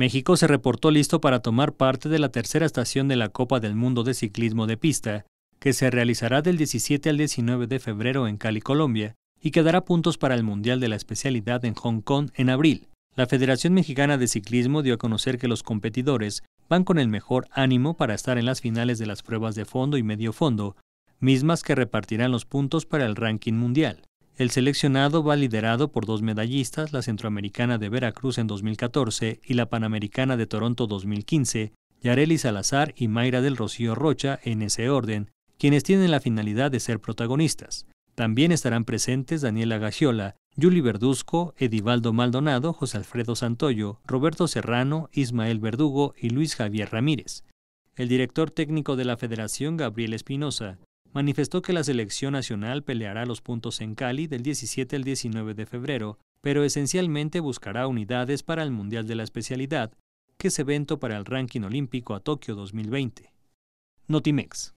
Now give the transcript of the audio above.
México se reportó listo para tomar parte de la tercera estación de la Copa del Mundo de Ciclismo de Pista, que se realizará del 17 al 19 de febrero en Cali, Colombia, y que dará puntos para el Mundial de la especialidad en Hong Kong en abril. La Federación Mexicana de Ciclismo dio a conocer que los competidores van con el mejor ánimo para estar en las finales de las pruebas de fondo y medio fondo, mismas que repartirán los puntos para el ranking mundial. El seleccionado va liderado por dos medallistas, la centroamericana de Veracruz en 2014 y la panamericana de Toronto 2015, Yareli Salazar y Mayra del Rocío Rocha en ese orden, quienes tienen la finalidad de ser protagonistas. También estarán presentes Daniela Gagiola, Yuli Verduzco, Edivaldo Maldonado, José Alfredo Santoyo, Roberto Serrano, Ismael Verdugo y Luis Javier Ramírez. El director técnico de la Federación, Gabriel Espinosa, manifestó que la selección nacional peleará los puntos en Cali del 17 al 19 de febrero, pero esencialmente buscará unidades para el Mundial de la Especialidad, que es evento para el ranking olímpico a Tokio 2020. Notimex.